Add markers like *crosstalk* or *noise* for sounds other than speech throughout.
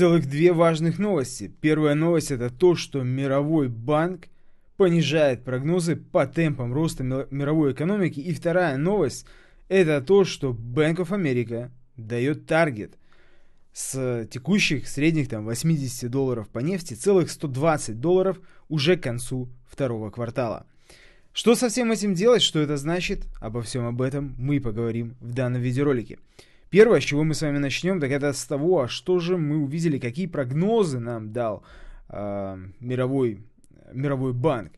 целых две важных новости. Первая новость – это то, что Мировой банк понижает прогнозы по темпам роста мировой экономики. И вторая новость – это то, что Bank of America дает таргет с текущих средних там 80 долларов по нефти целых 120 долларов уже к концу второго квартала. Что со всем этим делать, что это значит, обо всем об этом мы поговорим в данном видеоролике. Первое, с чего мы с вами начнем, так это с того, а что же мы увидели, какие прогнозы нам дал э, мировой, мировой банк.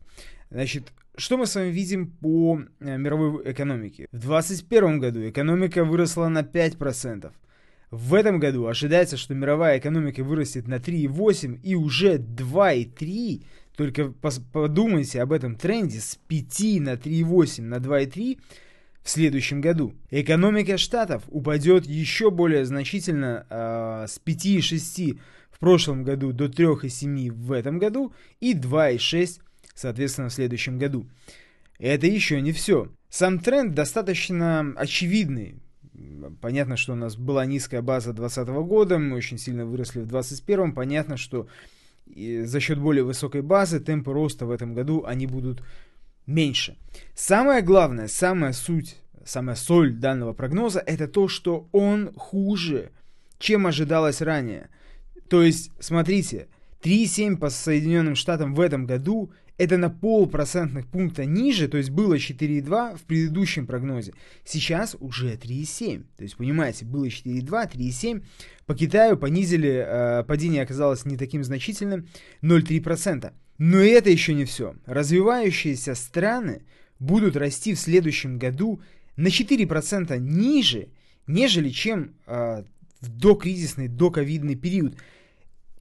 Значит, что мы с вами видим по э, мировой экономике? В 2021 году экономика выросла на 5%. В этом году ожидается, что мировая экономика вырастет на 3,8 и уже 2,3. Только подумайте об этом тренде с 5 на 3,8 на 2,3 в следующем году. Экономика штатов упадет еще более значительно э, с 5,6 в прошлом году до 3,7 в этом году и 2,6 соответственно в следующем году. Это еще не все. Сам тренд достаточно очевидный. Понятно, что у нас была низкая база 2020 года, мы очень сильно выросли в 2021. Понятно, что за счет более высокой базы темпы роста в этом году они будут меньше. Самое главное, самая суть самая соль данного прогноза, это то, что он хуже, чем ожидалось ранее. То есть, смотрите, 3,7 по Соединенным Штатам в этом году – это на полпроцентных пункта ниже, то есть было 4,2 в предыдущем прогнозе. Сейчас уже 3,7. То есть, понимаете, было 4,2, 3,7. По Китаю понизили, э, падение оказалось не таким значительным – 0,3%. Но это еще не все. Развивающиеся страны будут расти в следующем году на 4% ниже, нежели чем э, в докризисный, доковидный период.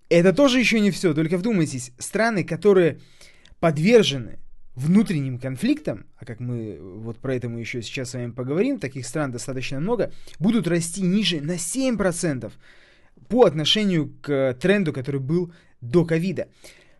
Это тоже еще не все, только вдумайтесь, страны, которые подвержены внутренним конфликтам, а как мы вот про это мы еще сейчас с вами поговорим, таких стран достаточно много, будут расти ниже на 7% по отношению к тренду, который был до ковида.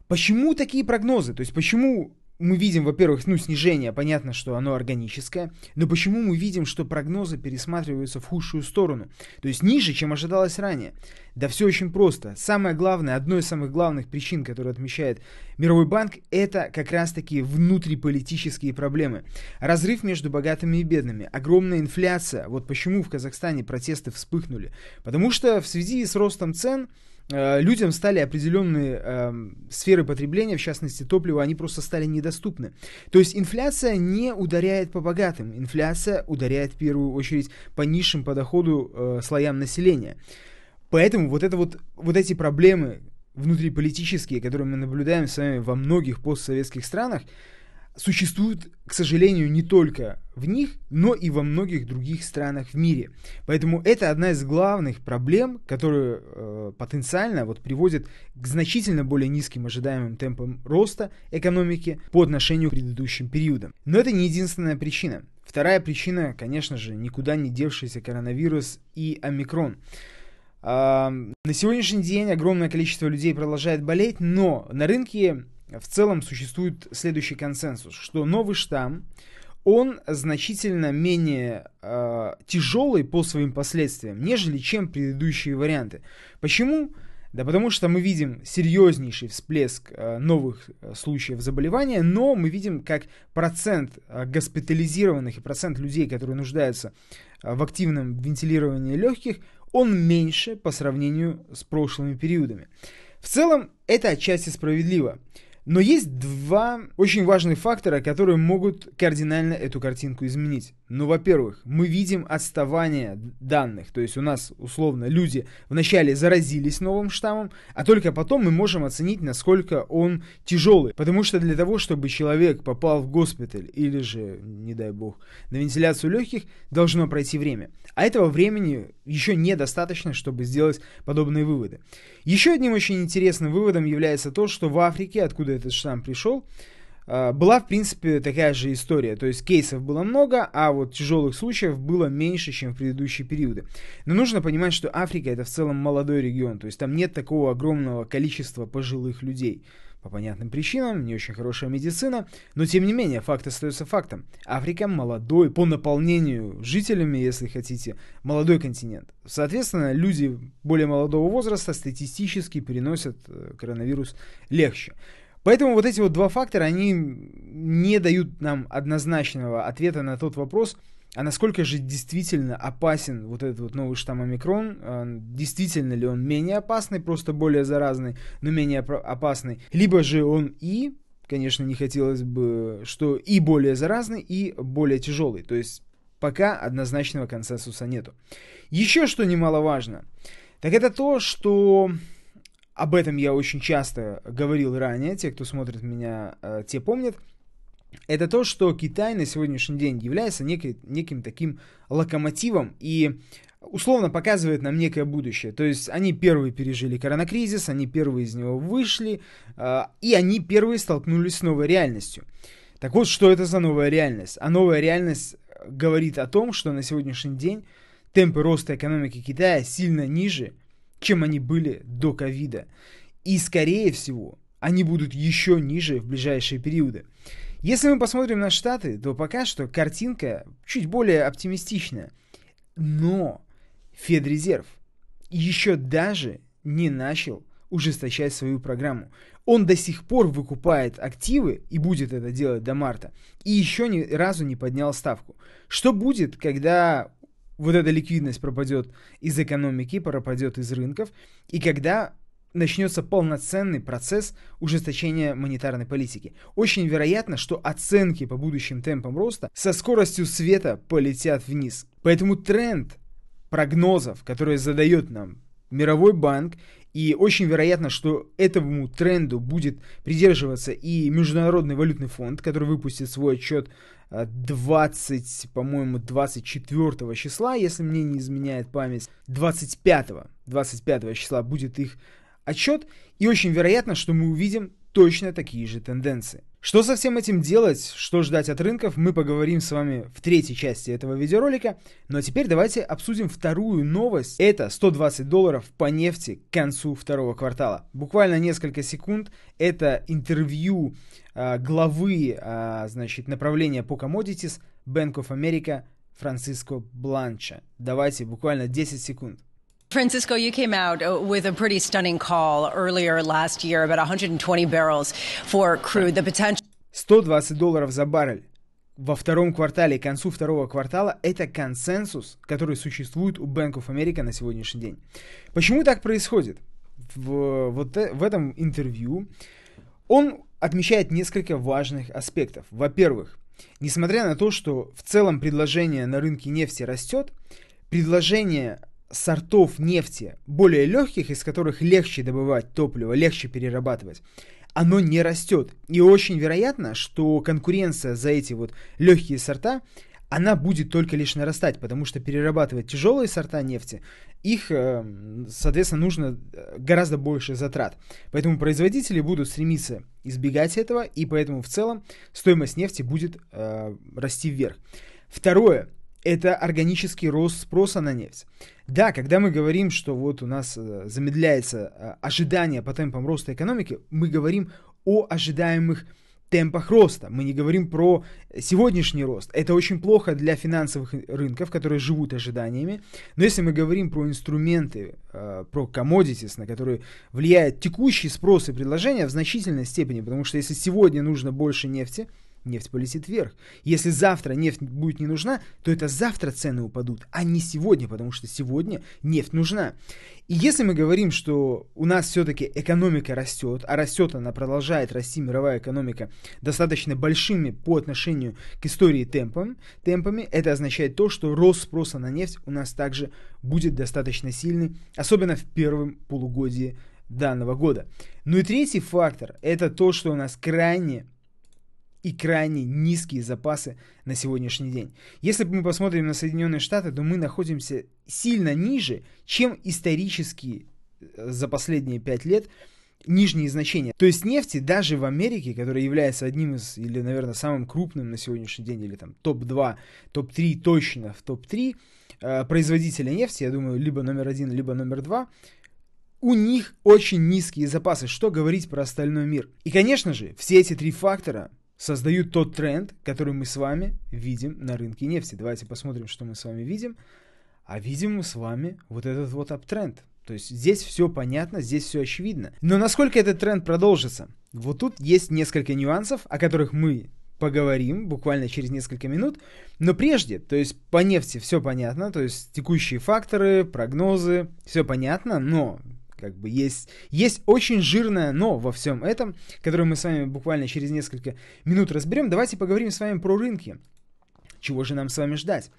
Почему такие прогнозы? То есть почему мы видим, во-первых, ну, снижение, понятно, что оно органическое, но почему мы видим, что прогнозы пересматриваются в худшую сторону, то есть ниже, чем ожидалось ранее? Да все очень просто. Самое главное, одно из самых главных причин, которые отмечает Мировой банк, это как раз-таки внутриполитические проблемы. Разрыв между богатыми и бедными, огромная инфляция. Вот почему в Казахстане протесты вспыхнули. Потому что в связи с ростом цен Э, людям стали определенные э, сферы потребления, в частности топливо, они просто стали недоступны. То есть инфляция не ударяет по богатым, инфляция ударяет в первую очередь по низшим по доходу э, слоям населения. Поэтому вот, это вот, вот эти проблемы внутриполитические, которые мы наблюдаем с вами во многих постсоветских странах, существуют, к сожалению, не только в них, но и во многих других странах в мире. Поэтому это одна из главных проблем, которую э, потенциально вот, приводит к значительно более низким ожидаемым темпам роста экономики по отношению к предыдущим периодам. Но это не единственная причина. Вторая причина, конечно же, никуда не девшийся коронавирус и омикрон. На сегодняшний день огромное количество людей продолжает болеть, но на рынке в целом существует следующий консенсус, что новый штамм, он значительно менее э, тяжелый по своим последствиям, нежели чем предыдущие варианты. Почему? Да потому что мы видим серьезнейший всплеск э, новых э, случаев заболевания, но мы видим, как процент э, госпитализированных и процент людей, которые нуждаются э, в активном вентилировании легких, он меньше по сравнению с прошлыми периодами. В целом, это отчасти справедливо. Но есть два очень важных фактора, которые могут кардинально эту картинку изменить. Ну, во-первых, мы видим отставание данных. То есть у нас, условно, люди вначале заразились новым штаммом, а только потом мы можем оценить, насколько он тяжелый. Потому что для того, чтобы человек попал в госпиталь или же, не дай бог, на вентиляцию легких, должно пройти время. А этого времени еще недостаточно, чтобы сделать подобные выводы. Еще одним очень интересным выводом является то, что в Африке, откуда этот штамм пришел, а, была, в принципе, такая же история. То есть кейсов было много, а вот тяжелых случаев было меньше, чем в предыдущие периоды. Но нужно понимать, что Африка это в целом молодой регион, то есть там нет такого огромного количества пожилых людей. По понятным причинам, не очень хорошая медицина, но тем не менее, факт остается фактом. Африка молодой, по наполнению жителями, если хотите, молодой континент. Соответственно, люди более молодого возраста статистически переносят э, коронавирус легче. Поэтому вот эти вот два фактора, они не дают нам однозначного ответа на тот вопрос, а насколько же действительно опасен вот этот вот новый штамм омикрон, а, действительно ли он менее опасный, просто более заразный, но менее опасный, либо же он и, конечно, не хотелось бы, что и более заразный, и более тяжелый, то есть пока однозначного консенсуса нету. Еще что немаловажно, так это то, что об этом я очень часто говорил ранее, те, кто смотрит меня, э, те помнят. Это то, что Китай на сегодняшний день является некой, неким таким локомотивом и условно показывает нам некое будущее. То есть они первые пережили коронакризис, они первые из него вышли, э, и они первые столкнулись с новой реальностью. Так вот, что это за новая реальность? А новая реальность э, говорит о том, что на сегодняшний день темпы роста экономики Китая сильно ниже, чем они были до ковида. И, скорее всего, они будут еще ниже в ближайшие периоды. Если мы посмотрим на Штаты, то пока что картинка чуть более оптимистичная. Но Федрезерв еще даже не начал ужесточать свою программу. Он до сих пор выкупает активы и будет это делать до марта. И еще ни разу не поднял ставку. Что будет, когда вот эта ликвидность пропадет из экономики, пропадет из рынков, и когда начнется полноценный процесс ужесточения монетарной политики. Очень вероятно, что оценки по будущим темпам роста со скоростью света полетят вниз. Поэтому тренд прогнозов, которые задает нам Мировой банк, и очень вероятно, что этому тренду будет придерживаться и Международный валютный фонд, который выпустит свой отчет 20, э, по-моему, 24 числа, если мне не изменяет память, 25, 25 числа будет их отчет, и очень вероятно, что мы увидим точно такие же тенденции. Что со всем этим делать, что ждать от рынков, мы поговорим с вами в третьей части этого видеоролика. Но ну, а теперь давайте обсудим вторую новость. Это 120 долларов по нефти к концу второго квартала. Буквально несколько секунд. Это интервью Э, главы, э, значит, направления по commodities Bank of America Франциско Бланча. Давайте буквально 10 секунд. Francisco, you came out uh, with a pretty stunning call earlier last year about 120 barrels for crude. The potential 120 долларов за баррель во втором квартале, к концу второго квартала, это консенсус, который существует у Bank of America на сегодняшний день. Почему так происходит? В, вот э, в этом интервью он отмечает несколько важных аспектов. Во-первых, несмотря на то, что в целом предложение на рынке нефти растет, предложение сортов нефти более легких, из которых легче добывать топливо, легче перерабатывать, оно не растет. И очень вероятно, что конкуренция за эти вот легкие сорта она будет только лишь нарастать, потому что перерабатывать тяжелые сорта нефти, их, э, соответственно, нужно э, гораздо больше затрат. Поэтому производители будут стремиться избегать этого, и поэтому в целом стоимость нефти будет э, расти вверх. Второе – это органический рост спроса на нефть. Да, когда мы говорим, что вот у нас э, замедляется ожидание по темпам роста экономики, мы говорим о ожидаемых темпах роста. Мы не говорим про сегодняшний рост. Это очень плохо для финансовых рынков, которые живут ожиданиями. Но если мы говорим про инструменты, э, про commodities, на которые влияет текущий спрос и предложение в значительной степени, потому что если сегодня нужно больше нефти, нефть полетит вверх. Если завтра нефть будет не нужна, то это завтра цены упадут, а не сегодня, потому что сегодня нефть нужна. И если мы говорим, что у нас все-таки экономика растет, а растет она, продолжает расти мировая экономика достаточно большими по отношению к истории темпам, темпами, это означает то, что рост спроса на нефть у нас также будет достаточно сильный, особенно в первом полугодии данного года. Ну и третий фактор – это то, что у нас крайне и крайне низкие запасы на сегодняшний день. Если мы посмотрим на Соединенные Штаты, то мы находимся сильно ниже, чем исторически э, за последние 5 лет нижние значения. То есть нефти даже в Америке, которая является одним из, или, наверное, самым крупным на сегодняшний день, или там топ-2, топ-3, точно в топ-3 э, производителя нефти, я думаю, либо номер один, либо номер два, у них очень низкие запасы, что говорить про остальной мир. И, конечно же, все эти три фактора создают тот тренд, который мы с вами видим на рынке нефти. Давайте посмотрим, что мы с вами видим. А видим мы с вами вот этот вот аптренд. То есть здесь все понятно, здесь все очевидно. Но насколько этот тренд продолжится? Вот тут есть несколько нюансов, о которых мы поговорим буквально через несколько минут. Но прежде, то есть по нефти все понятно, то есть текущие факторы, прогнозы, все понятно, но как бы есть, есть очень жирное «но» во всем этом, которое мы с вами буквально через несколько минут разберем. Давайте поговорим с вами про рынки. Чего же нам с вами ждать?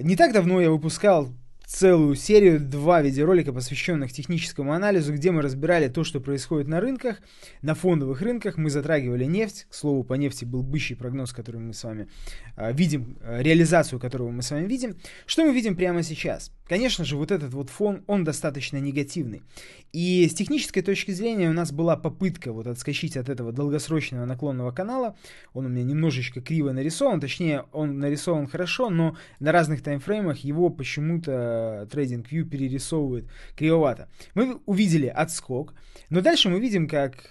Не так давно я выпускал целую серию, два видеоролика, посвященных техническому анализу, где мы разбирали то, что происходит на рынках, на фондовых рынках. Мы затрагивали нефть. К слову, по нефти был быщий прогноз, который мы с вами э, видим, э, реализацию которого мы с вами видим. Что мы видим прямо сейчас? Конечно же, вот этот вот фон, он достаточно негативный. И с технической точки зрения у нас была попытка вот отскочить от этого долгосрочного наклонного канала. Он у меня немножечко криво нарисован, точнее, он нарисован хорошо, но на разных таймфреймах его почему-то Трейдинг TradingView перерисовывает кривовато. Мы увидели отскок, но дальше мы видим, как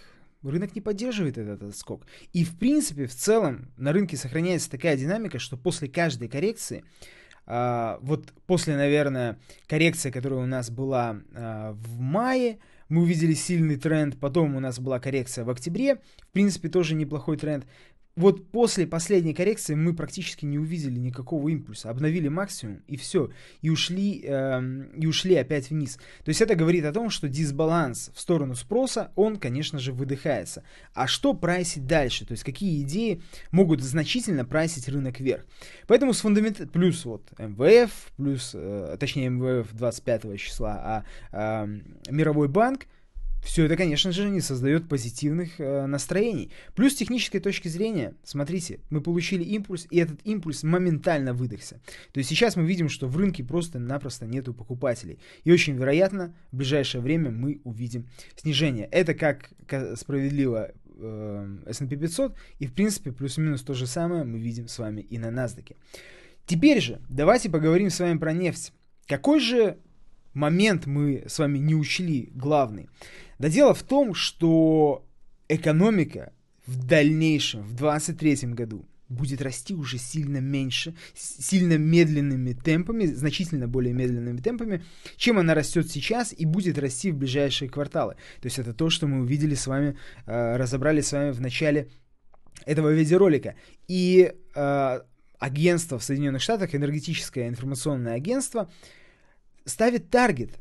рынок не поддерживает этот отскок. И в принципе, в целом, на рынке сохраняется такая динамика, что после каждой коррекции, а, вот после, наверное, коррекции, которая у нас была а, в мае, мы увидели сильный тренд, потом у нас была коррекция в октябре, в принципе, тоже неплохой тренд вот после последней коррекции мы практически не увидели никакого импульса, обновили максимум и все, и ушли, э, и ушли опять вниз. То есть это говорит о том, что дисбаланс в сторону спроса, он, конечно же, выдыхается. А что прайсить дальше? То есть какие идеи могут значительно прайсить рынок вверх? Поэтому с фундамент плюс вот МВФ, плюс, э, точнее МВФ 25 числа, а э, Мировой банк – все это, конечно же, не создает позитивных э, настроений. Плюс с технической точки зрения, смотрите, мы получили импульс, и этот импульс моментально выдохся. То есть сейчас мы видим, что в рынке просто-напросто нету покупателей. И очень вероятно, в ближайшее время мы увидим снижение. Это как справедливо э, S&P 500, и в принципе плюс-минус то же самое мы видим с вами и на NASDAQ. Теперь же давайте поговорим с вами про нефть. Какой же момент мы с вами не учли главный. Да дело в том, что экономика в дальнейшем, в 2023 году, будет расти уже сильно меньше, сильно медленными темпами, значительно более медленными темпами, чем она растет сейчас и будет расти в ближайшие кварталы. То есть это то, что мы увидели с вами, э, разобрали с вами в начале этого видеоролика. И э, агентство в Соединенных Штатах, энергетическое информационное агентство, ставит таргет,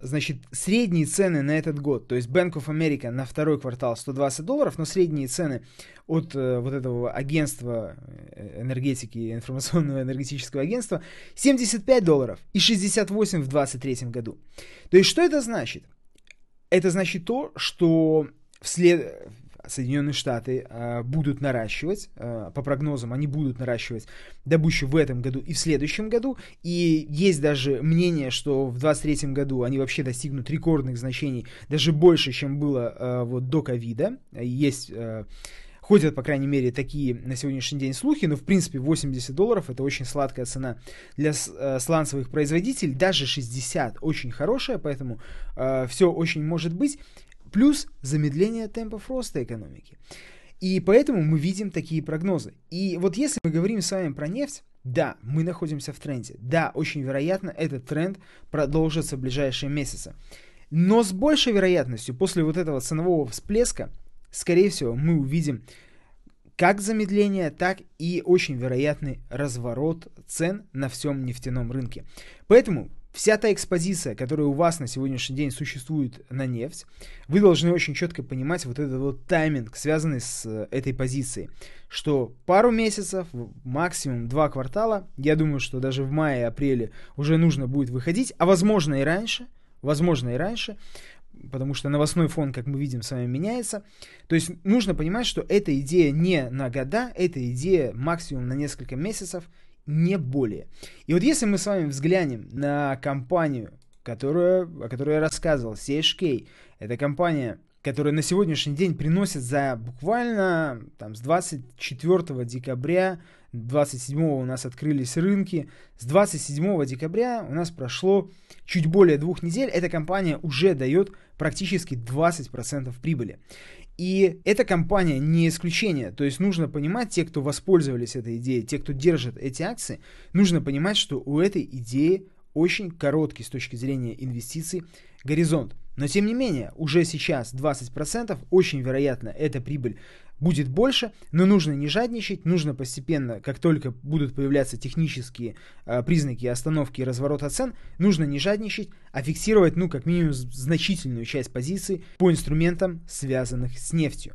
значит, средние цены на этот год, то есть Bank of America на второй квартал 120 долларов, но средние цены от э, вот этого агентства э, энергетики, информационного *laughs* энергетического агентства 75 долларов и 68 в 23 году. То есть что это значит? Это значит то, что вслед... Соединенные Штаты э, будут наращивать, э, по прогнозам они будут наращивать добычу в этом году и в следующем году, и есть даже мнение, что в 2023 году они вообще достигнут рекордных значений, даже больше, чем было э, вот до ковида. Есть ходят, по крайней мере, такие на сегодняшний день слухи, но, в принципе, 80 долларов – это очень сладкая цена для сланцевых производителей, даже 60 – очень хорошая, поэтому э, все очень может быть. Плюс замедление темпов роста экономики. И поэтому мы видим такие прогнозы. И вот если мы говорим с вами про нефть, да, мы находимся в тренде. Да, очень вероятно, этот тренд продолжится в ближайшие месяцы. Но с большей вероятностью после вот этого ценового всплеска, скорее всего, мы увидим как замедление, так и очень вероятный разворот цен на всем нефтяном рынке. Поэтому Вся та экспозиция, которая у вас на сегодняшний день существует на нефть, вы должны очень четко понимать вот этот вот тайминг, связанный с э, этой позицией, что пару месяцев, максимум два квартала, я думаю, что даже в мае-апреле уже нужно будет выходить, а возможно и раньше, возможно и раньше, потому что новостной фон, как мы видим, с вами меняется. То есть нужно понимать, что эта идея не на года, эта идея максимум на несколько месяцев, не более. И вот если мы с вами взглянем на компанию, которую о которой я рассказывал, CHK, это компания, которая на сегодняшний день приносит за буквально там, с 24 декабря, 27 у нас открылись рынки, с 27 декабря у нас прошло чуть более двух недель, эта компания уже дает практически 20% прибыли. И эта компания не исключение. То есть нужно понимать, те, кто воспользовались этой идеей, те, кто держит эти акции, нужно понимать, что у этой идеи очень короткий с точки зрения инвестиций горизонт. Но тем не менее, уже сейчас 20% очень вероятно эта прибыль будет больше, но нужно не жадничать, нужно постепенно, как только будут появляться технические э, признаки остановки и разворота цен, нужно не жадничать, а фиксировать, ну, как минимум, значительную часть позиций по инструментам, связанных с нефтью.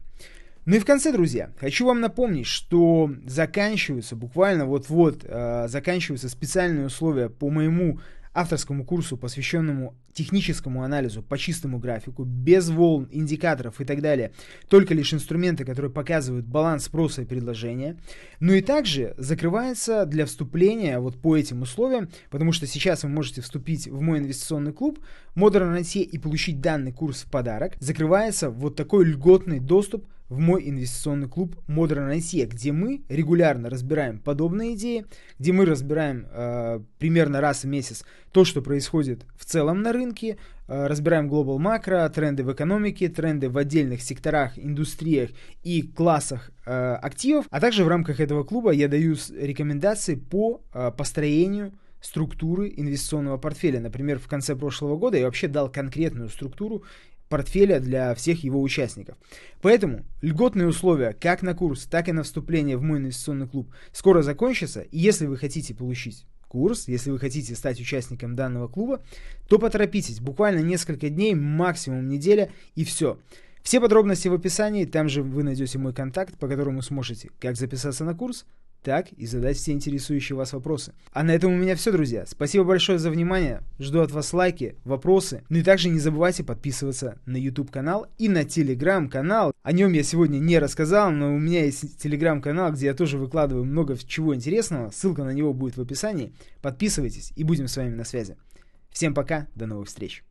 Ну и в конце, друзья, хочу вам напомнить, что заканчиваются, буквально вот-вот, э, заканчиваются специальные условия по моему авторскому курсу, посвященному техническому анализу по чистому графику, без волн, индикаторов и так далее, только лишь инструменты, которые показывают баланс спроса и предложения. Ну и также закрывается для вступления вот по этим условиям, потому что сейчас вы можете вступить в мой инвестиционный клуб Modern IT и получить данный курс в подарок. Закрывается вот такой льготный доступ в мой инвестиционный клуб Modern IT, где мы регулярно разбираем подобные идеи, где мы разбираем э, примерно раз в месяц то, что происходит в целом на рынке, э, разбираем глобал макро, тренды в экономике, тренды в отдельных секторах, индустриях и классах э, активов, а также в рамках этого клуба я даю рекомендации по э, построению структуры инвестиционного портфеля. Например, в конце прошлого года я вообще дал конкретную структуру портфеля для всех его участников. Поэтому льготные условия как на курс, так и на вступление в мой инвестиционный клуб скоро закончатся, и если вы хотите получить курс, если вы хотите стать участником данного клуба, то поторопитесь, буквально несколько дней, максимум неделя и все. Все подробности в описании, там же вы найдете мой контакт, по которому сможете как записаться на курс, так и задать все интересующие вас вопросы. А на этом у меня все, друзья. Спасибо большое за внимание. Жду от вас лайки, вопросы. Ну и также не забывайте подписываться на YouTube-канал и на Telegram-канал. О нем я сегодня не рассказал, но у меня есть Telegram-канал, где я тоже выкладываю много чего интересного. Ссылка на него будет в описании. Подписывайтесь и будем с вами на связи. Всем пока, до новых встреч.